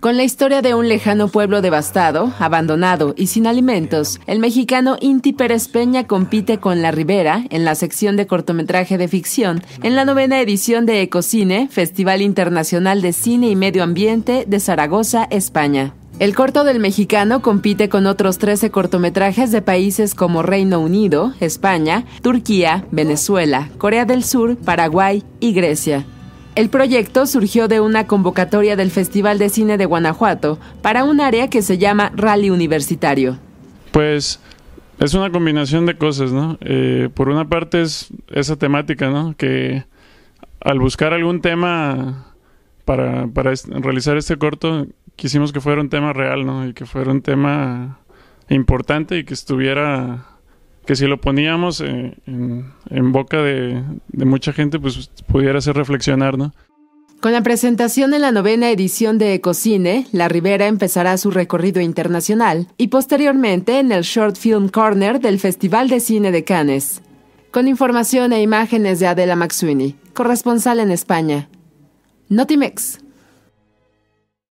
Con la historia de un lejano pueblo devastado, abandonado y sin alimentos, el mexicano Inti Pérez Peña compite con La Ribera en la sección de cortometraje de ficción en la novena edición de Ecocine, Festival Internacional de Cine y Medio Ambiente de Zaragoza, España. El corto del mexicano compite con otros 13 cortometrajes de países como Reino Unido, España, Turquía, Venezuela, Corea del Sur, Paraguay y Grecia. El proyecto surgió de una convocatoria del Festival de Cine de Guanajuato para un área que se llama Rally Universitario. Pues es una combinación de cosas, ¿no? Eh, por una parte es esa temática, ¿no? Que al buscar algún tema para, realizar este corto, quisimos que fuera un tema real, ¿no? Y que fuera un tema importante y que estuviera que si lo poníamos eh, en, boca de, mucha gente, pues pudiera hacer reflexionar, ¿no? Con la presentación en la novena edición de Ecocine, La Ribera empezará su recorrido internacional y posteriormente en el Short Film Corner del Festival de Cine de Cannes. Con información e imágenes de Adela Maxwini, corresponsal en España. Notimex.